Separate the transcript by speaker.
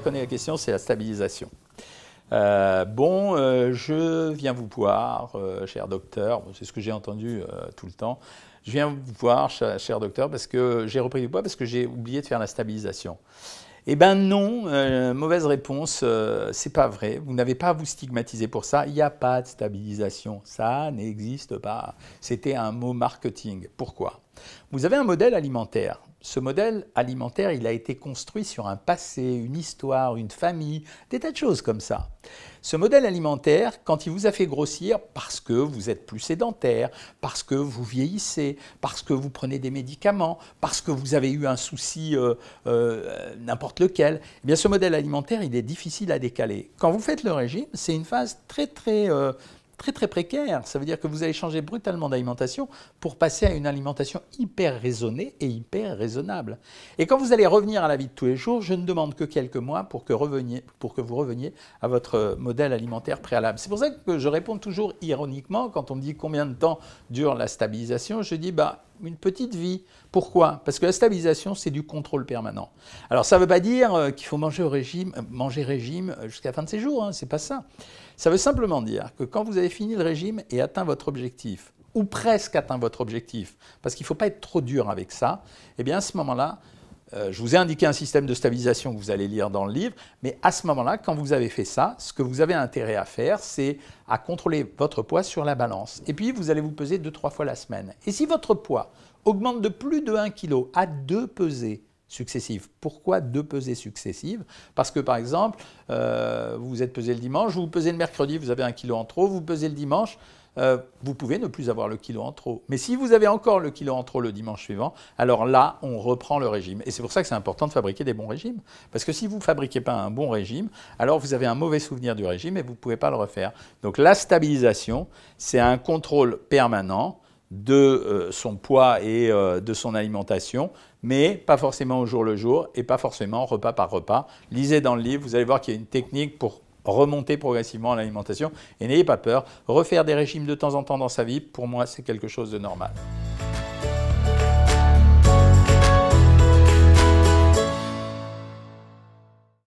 Speaker 1: connaît la question, c'est la stabilisation. Euh, bon, euh, je viens vous voir, euh, cher docteur, c'est ce que j'ai entendu tout le temps. Je viens vous voir, cher, docteur, parce que j'ai repris du poids parce que j'ai oublié de faire la stabilisation. Eh bien non, mauvaise réponse, c'est pas vrai. Vous n'avez pas à vous stigmatiser pour ça. Il n'y a pas de stabilisation. Ça n'existe pas. C'était un mot marketing. Pourquoi vous avez un modèle alimentaire. Ce modèle alimentaire, il a été construit sur un passé, une histoire, une famille, des tas de choses comme ça. Ce modèle alimentaire, quand il vous a fait grossir parce que vous êtes plus sédentaire, parce que vous vieillissez, parce que vous prenez des médicaments, parce que vous avez eu un souci euh, euh, n'importe lequel, eh bien ce modèle alimentaire, il est difficile à décaler. Quand vous faites le régime, c'est une phase très très euh, très très précaire. Ça veut dire que vous allez changer brutalement d'alimentation pour passer à une alimentation hyper raisonnée et hyper raisonnable. Et quand vous allez revenir à la vie de tous les jours, je ne demande que quelques mois pour que, reveniez, pour que vous reveniez à votre euh, modèle alimentaire préalable. C'est pour ça que je réponds toujours ironiquement quand on me dit combien de temps dure la stabilisation. Je dis bah une petite vie. Pourquoi Parce que la stabilisation, c'est du contrôle permanent. Alors ça ne veut pas dire euh, qu'il faut manger au régime, euh, manger régime euh, jusqu'à la fin de ses jours, hein, c'est pas ça. Ça veut simplement dire que quand vous avez fini le régime et atteint votre objectif, ou presque atteint votre objectif, parce qu'il ne faut pas être trop dur avec ça, et eh bien à ce moment-là, euh, je vous ai indiqué un système de stabilisation que vous allez lire dans le livre, mais à ce moment-là, quand vous avez fait ça, ce que vous avez intérêt à faire, c'est à contrôler votre poids sur la balance. Et puis, vous allez vous peser deux trois fois la semaine. Et si votre poids augmente de plus de 1 kg à deux pesées successives, pourquoi deux pesées successives Parce que, par exemple, vous euh, vous êtes pesé le dimanche, vous vous pesez le mercredi, vous avez 1 kg en trop, vous pesez le dimanche, euh, vous pouvez ne plus avoir le kilo en trop. Mais si vous avez encore le kilo en trop le dimanche suivant, alors là, on reprend le régime. Et c'est pour ça que c'est important de fabriquer des bons régimes. Parce que si vous ne fabriquez pas un bon régime, alors vous avez un mauvais souvenir du régime et vous ne pouvez pas le refaire. Donc la stabilisation, c'est un contrôle permanent de euh, son poids et euh, de son alimentation, mais pas forcément au jour le jour et pas forcément repas par repas. Lisez dans le livre, vous allez voir qu'il y a une technique pour remonter progressivement à l'alimentation. Et n'ayez pas peur, refaire des régimes de temps en temps dans sa vie, pour moi, c'est quelque chose de normal.